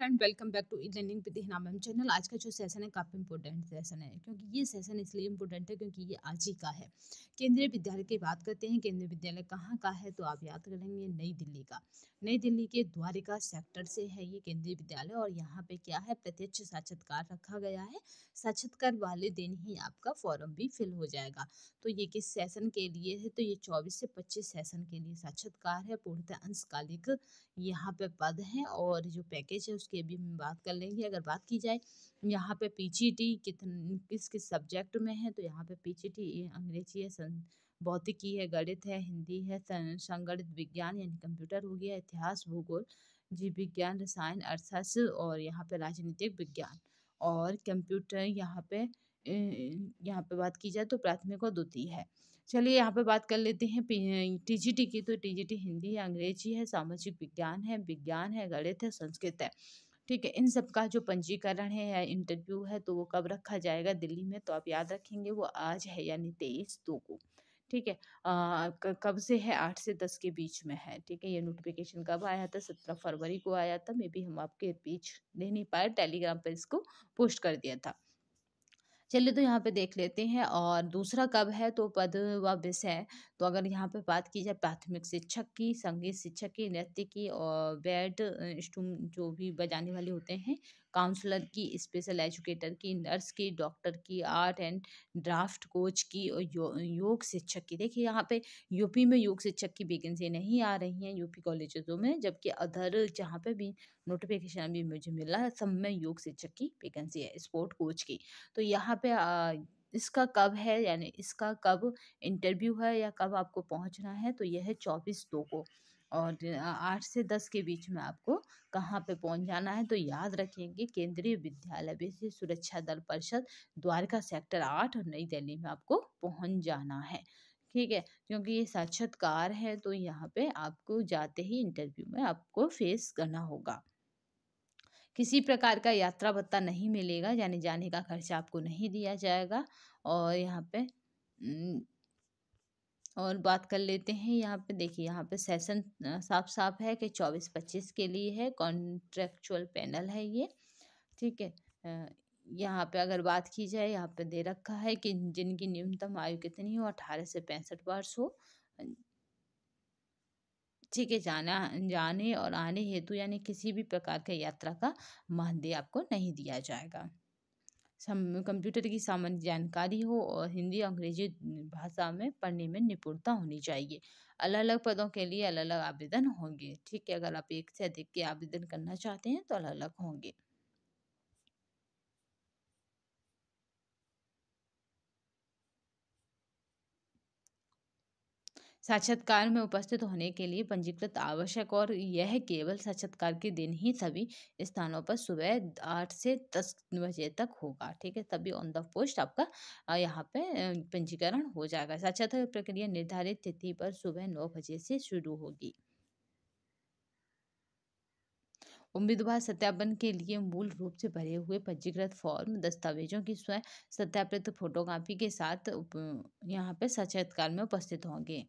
friend welcome back to learning with Hina ma'am channel आज का जो सेशन है काफ़ी इंपॉर्टेंट सेशन है क्योंकि ये सेशन इसलिए इम्पोर्टेंट है क्योंकि ये आज ही का है केंद्रीय विद्यालय की बात करते हैं केंद्रीय विद्यालय कहाँ का है तो आप याद करेंगे नई दिल्ली का नई दिल्ली के द्वारिका सेक्टर से है ये केंद्रीय विद्यालय और यहाँ पे क्या है प्रत्यक्ष साक्षात्कार रखा गया है साक्षात्कार वाले दिन ही आपका फॉर्म भी फिल हो जाएगा तो ये किस सेशन के लिए है तो ये चौबीस से पच्चीस सेशन के लिए साक्षात्कार है पूर्णतः अंशकालिक यहाँ पे पद है और जो पैकेज है उसके भी हम बात कर लेंगे अगर बात की जाए यहाँ पे पीजीटी कितने किस किस सब्जेक्ट में है तो यहाँ पे पीजीटी अंग्रेजी है भौतिकी है गणित है हिंदी है संगणित विज्ञान यानी कंप्यूटर हो गया इतिहास भूगोल जीव विज्ञान रसायन अर्थशास्त्र और यहाँ पे राजनीतिक विज्ञान और कंप्यूटर यहाँ पे यहाँ पे बात की जाए तो प्राथमिक और द्वितीय है चलिए यहाँ पे बात कर लेते हैं टीजीटी की तो टीजीटी हिंदी है अंग्रेजी है सामाजिक विज्ञान है विज्ञान है गणित है संस्कृत है ठीक है इन सब का जो पंजीकरण है या इंटरव्यू है तो वो कब रखा जाएगा दिल्ली में तो आप याद रखेंगे वो आज है यानी तेईस दो को ठीक है कब से है आठ से दस के बीच में है ठीक है ये नोटिफिकेशन कब आया था सत्रह फरवरी को आया था मे बी हम आपके बीच दे नहीं पाए टेलीग्राम पर इसको पोस्ट कर दिया था चलिए तो यहाँ पे देख लेते हैं और दूसरा कब है तो पद व विषय तो अगर यहाँ पे बात की जाए प्राथमिक शिक्षक की संगीत शिक्षक की नृत्य की और बैड स्टूम जो भी बजाने वाले होते हैं काउंसलर की स्पेशल एजुकेटर की नर्स की डॉक्टर की आर्ट एंड ड्राफ्ट कोच की और यो, योग शिक्षक की देखिए यहाँ पे यूपी में योग शिक्षक की वेकेंसी नहीं आ रही हैं यूपी कॉलेजों में जबकि अदर जहाँ पे भी नोटिफिकेशन भी मुझे मिला है सब में योग शिक्षक की वेकेंसी है स्पोर्ट कोच की तो यहाँ पे आ, इसका कब है यानी इसका कब इंटरव्यू है या कब आपको पहुंचना है तो यह है चौबीस दो को और आठ से दस के बीच में आपको कहाँ पे पहुँच जाना है तो याद रखेंगे केंद्रीय विद्यालय विधि सुरक्षा दल परिषद द्वारका सेक्टर आठ और नई दिल्ली में आपको पहुँच जाना है ठीक है क्योंकि ये साक्षात्कार है तो यहाँ पे आपको जाते ही इंटरव्यू में आपको फेस करना होगा किसी प्रकार का यात्रा भत्ता नहीं मिलेगा यानी जाने का खर्चा आपको नहीं दिया जाएगा और यहाँ पे और बात कर लेते हैं यहाँ पे देखिए यहाँ पे सेशन साफ साफ है कि चौबीस पच्चीस के लिए है कॉन्ट्रेक्चुअल पैनल है ये ठीक है यहाँ पे अगर बात की जाए यहाँ पे दे रखा है कि जिनकी न्यूनतम आयु कितनी हो अठारह से पैंसठ वर्ष हो बच्चे के जाना जाने और आने हेतु यानी किसी भी प्रकार के यात्रा का मानदेय आपको नहीं दिया जाएगा कंप्यूटर की सामान्य जानकारी हो और हिंदी अंग्रेजी भाषा में पढ़ने में निपुणता होनी चाहिए अलग अलग पदों के लिए अलग अलग आवेदन होंगे ठीक है अगर आप एक से अधिक के आवेदन करना चाहते हैं तो अलग अलग होंगे साक्षात्कार में उपस्थित होने के लिए पंजीकृत आवश्यक और यह केवल साक्षात्कार के दिन ही सभी स्थानों पर सुबह आठ से दस बजे तक होगा ठीक है तभी ऑन द पोस्ट आपका यहाँ पे पंजीकरण हो जाएगा साक्षात्कार प्रक्रिया निर्धारित तिथि पर सुबह नौ बजे से शुरू होगी उम्मीदवार सत्यापन के लिए मूल रूप से भरे हुए पंजीकृत फॉर्म दस्तावेजों की स्वयं सत्यापित फोटोकॉपी के साथ यहाँ पे साक्षात्कार में उपस्थित होंगे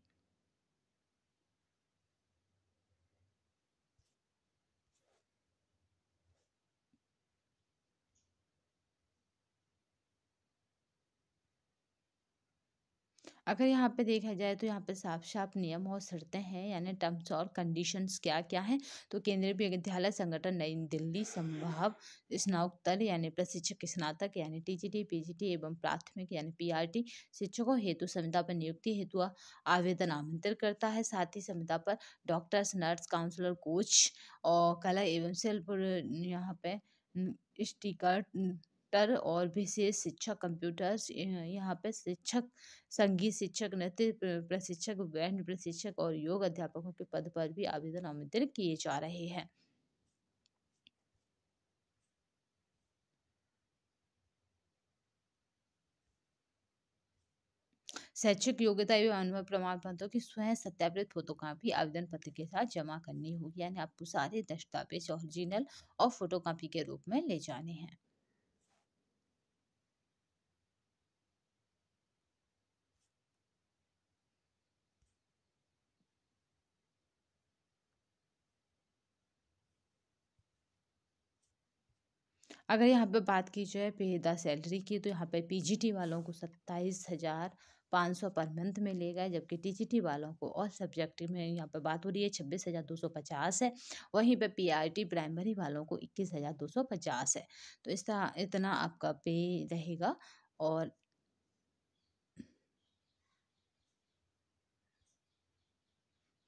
अगर यहाँ पे देखा जाए तो यहाँ पे साफ साफ नियम और शर्तें हैं यानी टर्म्स और कंडीशंस क्या क्या हैं तो केंद्रीय विद्यालय संगठन नई दिल्ली संभाव स्नातकोत्तर यानी प्रशिक्षक स्नातक यानी टीजीटी पीजीटी एवं प्राथमिक यानी पीआरटी शिक्षकों हेतु संविधा पर नियुक्ति हेतु आवेदन आमंत्रित करता है साथ ही संविधा पर डॉक्टर्स नर्स काउंसलर कोच और कला एवं सेल्फ यहाँ पे स्टिकर टर और विशेष शिक्षक कंप्यूटर्स यहाँ पे शिक्षक संगीत शिक्षक नृत्य प्रशिक्षक बैंड प्रशिक्षक और योग अध्यापकों के पद पर भी आवेदन आमंत्रित किए जा रहे हैं शैक्षिक योग्यता एवं अनुभव प्रमाण पत्रों की स्वयं सत्यापित फोटोकॉपी आवेदन पत्र के साथ जमा करनी होगी यानी आपको सारे दस्तावेज ओरिजिनल और फोटोकॉपी के रूप में ले जाने हैं अगर यहाँ पे बात की जाए पेदा सैलरी की तो यहाँ पे पीजीटी वालों को सत्ताईस हज़ार पाँच सौ पर मंथ में लेगा जबकि टीजीटी वालों को और सब्जेक्ट में यहाँ पे बात हो रही है छब्बीस हज़ार दो सौ पचास है वहीं पे पीआरटी प्राइमरी वालों को इक्कीस हज़ार दो सौ पचास है तो इस तरह इतना आपका पे रहेगा और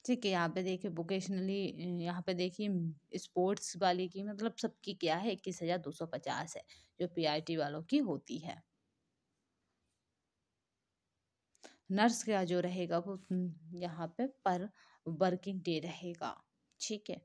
ठीक है यहाँ पे देखिए वोकेशनली यहाँ पे देखिए स्पोर्ट्स वाली की मतलब सबकी क्या है इक्कीस हज़ार दो सौ पचास है जो पीआईटी वालों की होती है नर्स का जो रहेगा वो हम्म, यहाँ पे पर वर्किंग डे रहेगा ठीक है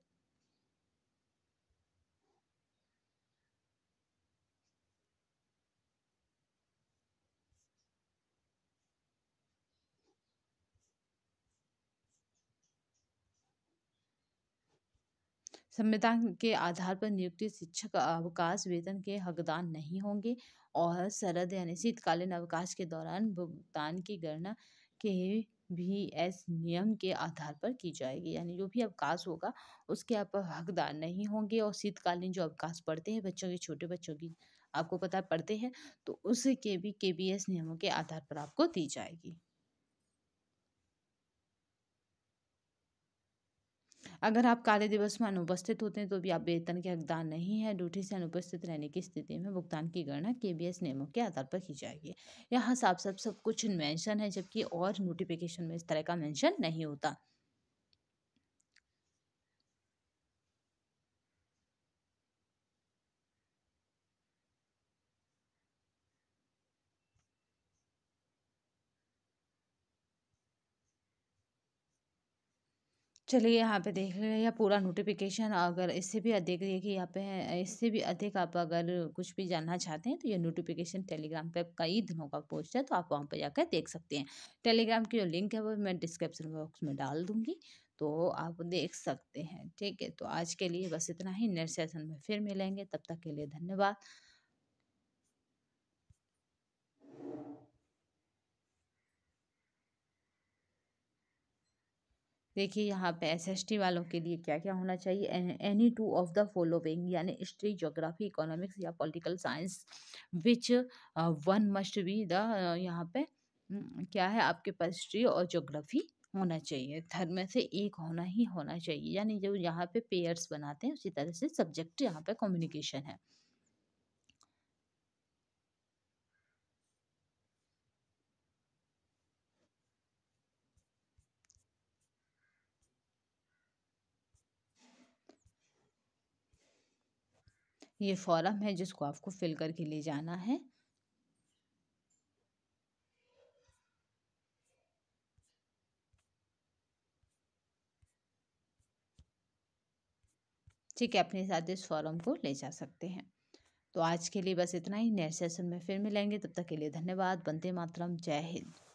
संविधान के आधार पर नियुक्ति शिक्षक अवकाश वेतन के हकदार नहीं होंगे और शरद यानी शीतकालीन अवकाश के दौरान भुगतान की गणना के भी एस नियम के आधार पर की जाएगी यानी जो भी अवकाश होगा उसके आप हकदार नहीं होंगे और शीतकालीन जो अवकाश पड़ते हैं बच्चों के छोटे बच्चों की आपको पता पड़ते हैं तो उसके भी के बी एस नियमों के आधार पर आपको दी जाएगी अगर आप कार्य दिवस में अनुपस्थित होते हैं तो भी आप वेतन के हकदार नहीं है ड्यूटी से अनुपस्थित रहने की स्थिति में भुगतान की गणना के नियमों के आधार पर की जाएगी यहाँ साफ साफ सब कुछ मैंशन है जबकि और नोटिफिकेशन में इस तरह का मैंशन नहीं होता चलिए यहाँ पे देख लिया या पूरा नोटिफिकेशन अगर इससे भी अधिक देखिए यहाँ पे है इससे भी अधिक आप अगर कुछ भी जानना चाहते हैं तो ये नोटिफिकेशन टेलीग्राम पे कई दिनों का पोस्ट है तो आप वहाँ पे जाकर देख सकते हैं टेलीग्राम की जो लिंक है वो मैं डिस्क्रिप्शन बॉक्स में डाल दूँगी तो आप देख सकते हैं ठीक है तो आज के लिए बस इतना ही नेक्स्ट सेशन में फिर मिलेंगे तब तक के लिए धन्यवाद देखिए यहाँ पे एसएसटी वालों के लिए क्या क्या होना चाहिए any two of the following यानी हिस्ट्री जोग्राफी इकोनॉमिक्स या political science which one must be the यहाँ पे हम्म, क्या है आपके पास हिस्ट्री और जोग्राफी होना चाहिए थर्ड में से एक होना ही होना चाहिए यानी जो यहाँ पे पेयर्स बनाते हैं उसी तरह से सब्जेक्ट यहाँ पे कम्युनिकेशन है ये फॉर्म है जिसको आपको फिल करके ले जाना है ठीक है अपने साथ इस फॉर्म को ले जा सकते हैं तो आज के लिए बस इतना ही नेक्स्ट सेशन में फिर मिलेंगे तब तक के लिए धन्यवाद बंदे मातरम जय हिंद